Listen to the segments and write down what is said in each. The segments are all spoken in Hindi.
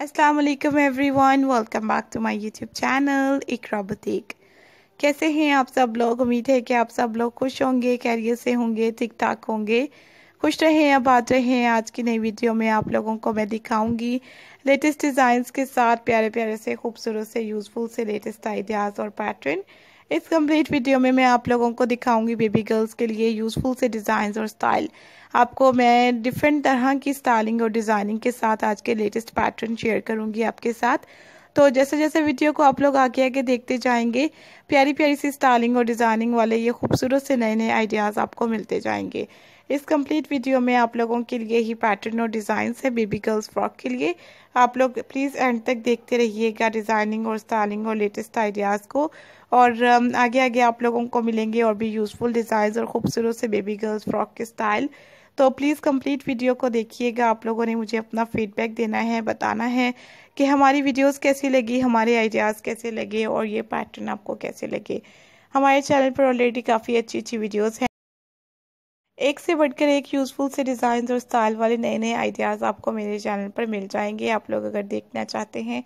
अस्सलाम everyone welcome back to my YouTube channel Iqra boutique कैसे हैं आप सब लोग उम्मीद है कि आप सब लोग खुश होंगे कैरियर से होंगे ठीक ठाक होंगे खुश रहें अब आते हैं आज की नई वीडियो में आप लोगों को मैं दिखाऊंगी लेटेस्ट डिज़ाइंस के साथ प्यारे प्यारे से खूबसूरत से यूज़फुल से लेटेस्ट आइडियाज़ और पैटर्न इस कंप्लीट वीडियो में मैं आप लोगों को दिखाऊंगी बेबी गर्ल्स के लिए यूज़फुल से डिज़ाइन और स्टाइल आपको मैं डिफरेंट तरह की स्टाइलिंग और डिज़ाइनिंग के साथ आज के लेटेस्ट पैटर्न शेयर करूंगी आपके साथ तो जैसे जैसे वीडियो को आप लोग आगे आगे देखते जाएंगे प्यारी प्यारी सी स्टाइलिंग और डिज़ाइनिंग वाले ये खूबसूरत से नए नए आइडियाज़ आपको मिलते जाएंगे इस कंप्लीट वीडियो में आप लोगों के लिए ही पैटर्न और डिज़ाइन है बेबी गर्ल्स फ्रॉक के लिए आप लोग प्लीज़ एंड तक देखते रहिएगा डिज़ाइनिंग और स्टाइलिंग और लेटेस्ट आइडियाज़ को और um, आगे आगे आप लोगों को मिलेंगे और भी यूज़फुल डिज़ाइन और ख़ूबसूरत से बेबी गर्ल्स फ्रॉक के स्टाइल तो प्लीज़ कंप्लीट वीडियो को देखिएगा आप लोगों ने मुझे अपना फीडबैक देना है बताना है कि हमारी वीडियोस कैसी लगी हमारे आइडियाज़ कैसे लगे और ये पैटर्न आपको कैसे लगे हमारे चैनल पर ऑलरेडी काफ़ी अच्छी अच्छी वीडियोस हैं एक से बढ़कर एक यूज़फुल से डिज़ाइन और स्टाइल वाले नए नए आइडियाज़ आपको मेरे चैनल पर मिल जाएंगे आप लोग अगर देखना चाहते हैं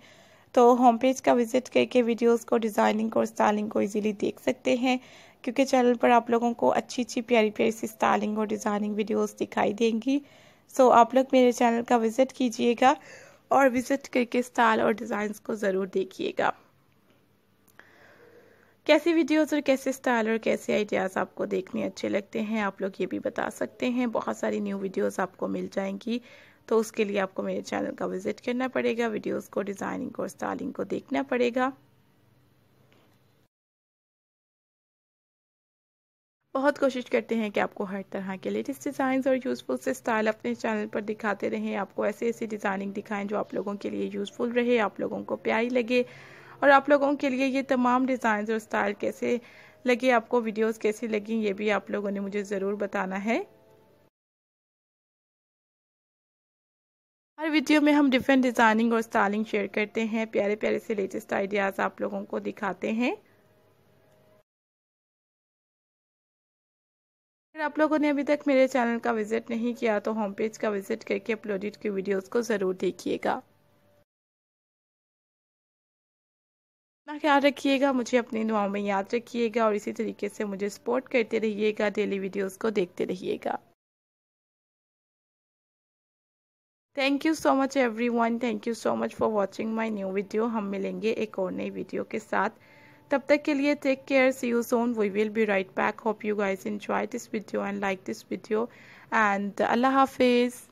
तो होम पेज का विज़िट करके वीडियोस को डिज़ाइनिंग और स्टाइलिंग को इजीली देख सकते हैं क्योंकि चैनल पर आप लोगों को अच्छी अच्छी प्यारी प्यारी सी स्टाइलिंग और डिज़ाइनिंग वीडियोज़ दिखाई देंगी सो आप लोग मेरे चैनल का विज़िट कीजिएगा और विज़िट करके स्टाइल और डिज़ाइंस को ज़रूर देखिएगा कैसी वीडियोस और कैसे स्टाइल और कैसे आइडियाज़ आपको देखने अच्छे लगते हैं आप लोग ये भी बता सकते हैं बहुत सारी न्यू वीडियोस आपको मिल जाएंगी तो उसके लिए आपको मेरे चैनल का विज़िट करना पड़ेगा वीडियोस को डिज़ाइनिंग और स्टाइलिंग को देखना पड़ेगा बहुत कोशिश करते हैं कि आपको हर तरह के लेटेस्ट डिज़ाइन और यूज़फुल से स्टाइल अपने चैनल पर दिखाते रहें आपको ऐसे ऐसे डिज़ाइनिंग दिखाएं जो आप लोगों के लिए यूज़फुल रहे आप लोगों को प्यारी लगे और आप लोगों के लिए ये तमाम डिज़ाइन और स्टाइल कैसे लगे आपको वीडियोस कैसी लगी ये भी आप लोगों ने मुझे ज़रूर बताना है हर वीडियो में हम डिफरेंट डिज़ाइनिंग और स्टाइलिंग शेयर करते हैं प्यारे प्यारे से लेटेस्ट आइडियाज़ आप लोगों को दिखाते हैं अगर आप लोगों ने अभी तक मेरे चैनल का विज़िट नहीं किया तो होम पेज का विज़िट करके अपलोडेड की वीडियोस को ज़रूर देखिएगा अपना ख्याल रखिएगा मुझे अपनी दुआओं में याद रखिएगा और इसी तरीके से मुझे सपोर्ट करते रहिएगा डेली वीडियोस को देखते रहिएगा thank you so much everyone thank you so much for watching my new video हम मिलेंगे एक और नई वीडियो के साथ तब तक के लिए take care see you soon we will be right back hope you guys enjoy this video and like this video and अल्लाह हाफिज़